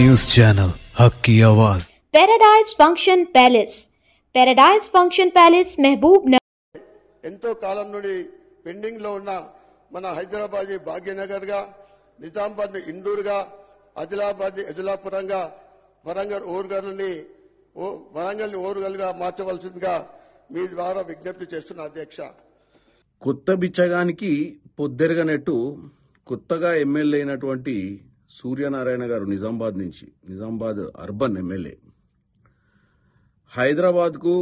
news channel Haqqi Awaz paradise function palace paradise function palace Mahabub ఎంతో కాలం నుండి పెండింగ్ లో ఉన్న మన హైదరాబాద్ ని భాగ్యనగర్ గా నిజామాబాద్ ని ఇండూర్ గా ఆదిలాబాద్ ని గా వరంగల్ ఓరుగల్ని వరంగల్ని గా మార్చవలసిందిగా మీ ద్వారా విజ్ఞప్తి చేస్తున్న అధ్యక్ష కొత్త బిచ్చగానికి పొద్దెరగనట్టు కొత్తగా ఎమ్మెల్యే అయినటువంటి సూర్యనారాయణ గారు నిజామాబాద్ నుంచి నిజామాబాద్ అర్బన్ ఎమ్మెల్యే హైదరాబాద్కు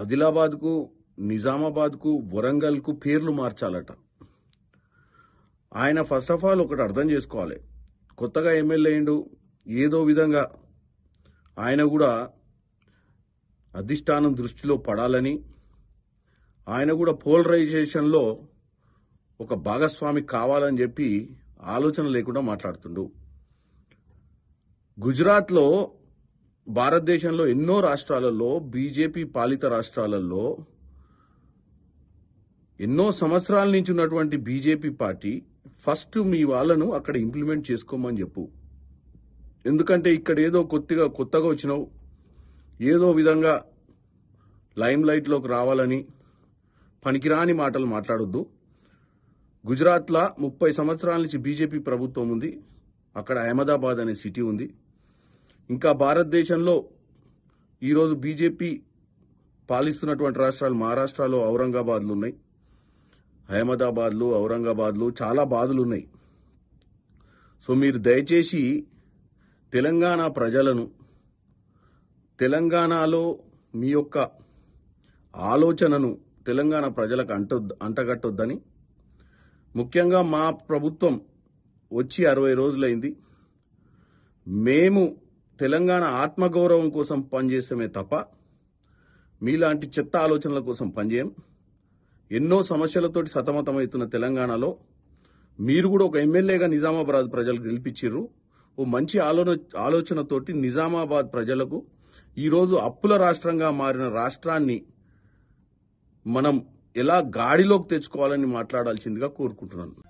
ఆదిలాబాద్కు నిజామాబాద్కు వరంగల్కు పేర్లు మార్చాలట ఆయన ఫస్ట్ ఆఫ్ ఆల్ ఒకటి అర్థం చేసుకోవాలి కొత్తగా ఎమ్మెల్యే అయిండు ఏదో విధంగా ఆయన కూడా అధిష్టానం దృష్టిలో పడాలని ఆయన కూడా పోలరైజేషన్లో ఒక భాగస్వామి కావాలని చెప్పి ఆలోచన లేకుండా మాట్లాడుతుండు గుజరాత్లో భారతదేశంలో ఎన్నో రాష్ట్రాలలో బీజేపీ పాలిత రాష్ట్రాలలో ఎన్నో సంవత్సరాల నుంచి ఉన్నటువంటి బీజేపీ పార్టీ ఫస్ట్ మీ వాళ్ళను అక్కడ ఇంప్లిమెంట్ చేసుకోమని చెప్పు ఎందుకంటే ఇక్కడ ఏదో కొద్దిగా కొత్తగా వచ్చినావు ఏదో విధంగా లైమ్ లైట్లోకి రావాలని పనికిరాని మాటలు మాట్లాడొద్దు గుజరాత్లో ముప్పై సంవత్సరాల నుంచి బీజేపీ ప్రభుత్వం ఉంది అక్కడ అహ్మదాబాద్ అనే సిటీ ఉంది ఇంకా భారతదేశంలో ఈరోజు బీజేపీ పాలిస్తున్నటువంటి రాష్ట్రాలు మహారాష్ట్రలో ఔరంగాబాద్లు ఉన్నాయి అహ్మదాబాద్లు ఔరంగాబాద్లు చాలా బాధలు ఉన్నాయి సో మీరు దయచేసి తెలంగాణ ప్రజలను తెలంగాణలో మీ యొక్క ఆలోచనను తెలంగాణ ప్రజలకు అంట అంటగట్టొద్దని ముఖ్యంగా మా ప్రభుత్వం వచ్చి అరవై రోజులైంది మేము తెలంగాణ ఆత్మగౌరవం కోసం పనిచేసామే తప్ప మీలాంటి చెత్త ఆలోచనల కోసం పనిచేయం ఎన్నో సమస్యలతోటి సతమతమవుతున్న తెలంగాణలో మీరు కూడా ఒక ఎమ్మెల్యేగా నిజామాబాద్ ప్రజలకు గెలిపించారు ఓ మంచి ఆలోచన ఆలోచనతోటి నిజామాబాద్ ప్రజలకు ఈరోజు అప్పుల రాష్ట్రంగా మారిన రాష్ట్రాన్ని మనం ఎలా గాడిలోకి తెచ్చుకోవాలని మాట్లాడాల్సిందిగా కోరుకుంటున్నాను